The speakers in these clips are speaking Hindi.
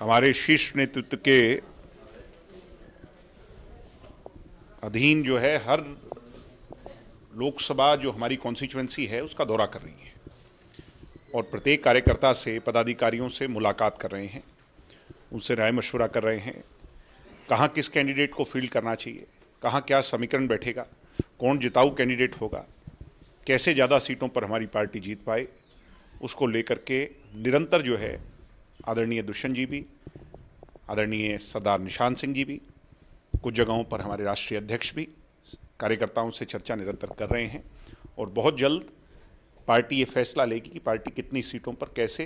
हमारे शीर्ष नेतृत्व के अधीन जो है हर लोकसभा जो हमारी कॉन्स्टिट्युएंसी है उसका दौरा कर रही है और प्रत्येक कार्यकर्ता से पदाधिकारियों से मुलाकात कर रहे हैं उनसे राय मशवरा कर रहे हैं कहाँ किस कैंडिडेट को फील्ड करना चाहिए कहाँ क्या समीकरण बैठेगा कौन जिताऊ कैंडिडेट होगा कैसे ज़्यादा सीटों पर हमारी पार्टी जीत पाए उसको लेकर के निरंतर जो है आदरणीय दुष्यंत जी भी आदरणीय सरदार निशान सिंह जी भी कुछ जगहों पर हमारे राष्ट्रीय अध्यक्ष भी कार्यकर्ताओं से चर्चा निरंतर कर रहे हैं और बहुत जल्द पार्टी ये फैसला लेगी कि पार्टी कितनी सीटों पर कैसे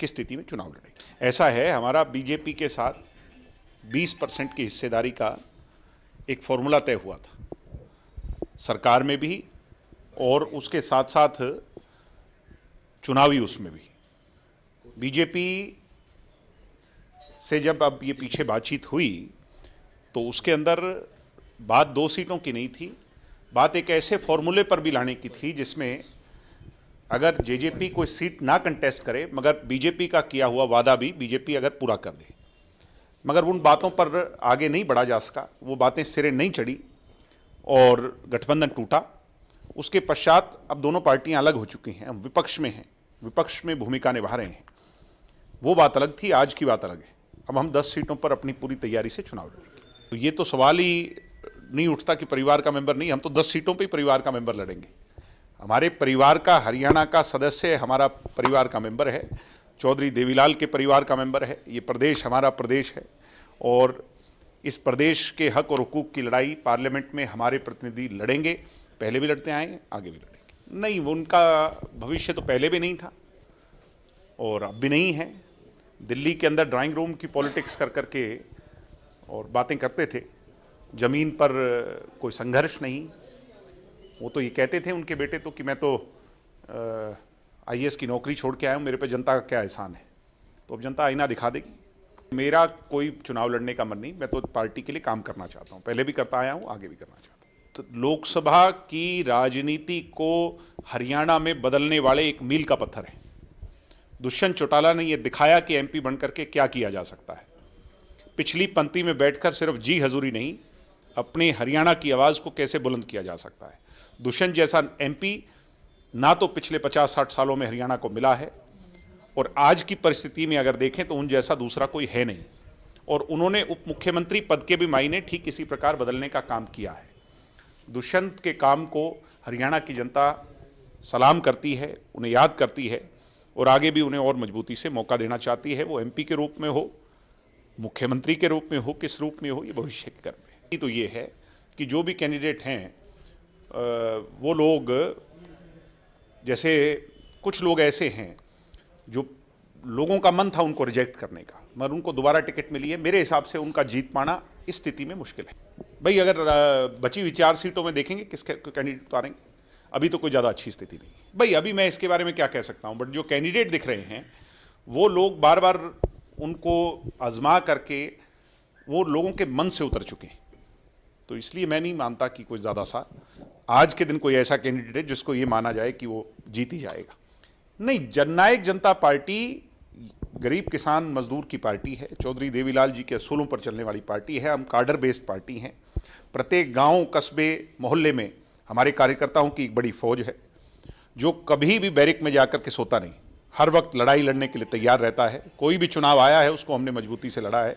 किस स्थिति में चुनाव लड़ेगी ऐसा है हमारा बीजेपी के साथ 20 परसेंट की हिस्सेदारी का एक फॉर्मूला तय हुआ था सरकार में भी और उसके साथ साथ चुनावी उसमें भी बीजेपी से जब अब ये पीछे बातचीत हुई तो उसके अंदर बात दो सीटों की नहीं थी बात एक ऐसे फॉर्मूले पर भी लाने की थी जिसमें अगर जेजेपी कोई सीट ना कंटेस्ट करे मगर बीजेपी का किया हुआ वादा भी बीजेपी अगर पूरा कर दे मगर उन बातों पर आगे नहीं बढ़ा जा सका वो बातें सिरे नहीं चढ़ी और गठबंधन टूटा उसके पश्चात अब दोनों पार्टियां अलग हो चुकी हैं अब विपक्ष में हैं विपक्ष में भूमिका निभा रहे हैं वो बात अलग थी आज की बात अलग है अब हम दस सीटों पर अपनी पूरी तैयारी से चुनाव लड़ेंगे तो ये तो सवाल ही नहीं उठता कि परिवार का मेंबर नहीं हम तो दस सीटों पर ही परिवार का मेंबर लड़ेंगे हमारे परिवार का हरियाणा का सदस्य हमारा परिवार का मेंबर है चौधरी देवीलाल के परिवार का मेंबर है ये प्रदेश हमारा प्रदेश है और इस प्रदेश के हक और हकूक़ की लड़ाई पार्लियामेंट में हमारे प्रतिनिधि लड़ेंगे पहले भी लड़ते आए आगे भी लड़ेंगे नहीं उनका भविष्य तो पहले भी नहीं था और अब भी नहीं है दिल्ली के अंदर ड्राइंग रूम की पॉलिटिक्स कर कर के और बातें करते थे ज़मीन पर कोई संघर्ष नहीं वो तो ये कहते थे उनके बेटे तो कि मैं तो आई की नौकरी छोड़ के आया हूँ मेरे पे जनता का क्या एहसान है तो अब जनता आईना दिखा देगी मेरा कोई चुनाव लड़ने का मन नहीं मैं तो पार्टी के लिए काम करना चाहता हूँ पहले भी करता आया हूँ आगे भी करना चाहता हूँ तो लोकसभा की राजनीति को हरियाणा में बदलने वाले एक मील का पत्थर है दुष्यंत चौटाला ने यह दिखाया कि एमपी बनकर के क्या किया जा सकता है पिछली पंक्ति में बैठकर सिर्फ जी हजूरी नहीं अपने हरियाणा की आवाज़ को कैसे बुलंद किया जा सकता है दुष्यंत जैसा एमपी ना तो पिछले 50-60 सालों में हरियाणा को मिला है और आज की परिस्थिति में अगर देखें तो उन जैसा दूसरा कोई है नहीं और उन्होंने उप मुख्यमंत्री पद के भी मायने ठीक इसी प्रकार बदलने का काम किया है दुष्यंत के काम को हरियाणा की जनता सलाम करती है उन्हें याद करती है और आगे भी उन्हें और मजबूती से मौका देना चाहती है वो एमपी के रूप में हो मुख्यमंत्री के रूप में हो किस रूप में हो ये भविष्य के कर्म है तो ये है कि जो भी कैंडिडेट हैं वो लोग जैसे कुछ लोग ऐसे हैं जो लोगों का मन था उनको रिजेक्ट करने का मगर उनको दोबारा टिकट मिली है मेरे हिसाब से उनका जीत पाना इस स्थिति में मुश्किल है भाई अगर बची हुई चार सीटों में देखेंगे किस कैंडिडेट उतारेंगे अभी तो कोई ज़्यादा अच्छी स्थिति नहीं भाई अभी मैं इसके बारे में क्या कह सकता हूँ बट जो कैंडिडेट दिख रहे हैं वो लोग बार बार उनको आजमा करके वो लोगों के मन से उतर चुके हैं तो इसलिए मैं नहीं मानता कि कोई ज़्यादा सा आज के दिन कोई ऐसा कैंडिडेट है जिसको ये माना जाए कि वो जीत ही जाएगा नहीं जननायक जनता पार्टी गरीब किसान मजदूर की पार्टी है चौधरी देवीलाल जी के असूलों पर चलने वाली पार्टी है हम कार्डर बेस्ड पार्टी हैं प्रत्येक गांव कस्बे मोहल्ले में हमारे कार्यकर्ताओं की एक बड़ी फौज है जो कभी भी बैरिक में जाकर के सोता नहीं हर वक्त लड़ाई लड़ने के लिए तैयार रहता है कोई भी चुनाव आया है उसको हमने मजबूती से लड़ा है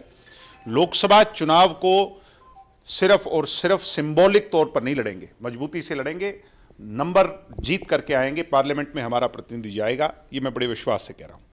लोकसभा चुनाव को सिर्फ और सिर्फ सिंबॉलिक तौर पर नहीं लड़ेंगे मजबूती से लड़ेंगे नंबर जीत करके आएंगे पार्लियामेंट में हमारा प्रतिनिधि जाएगा ये मैं बड़े विश्वास से कह रहा हूँ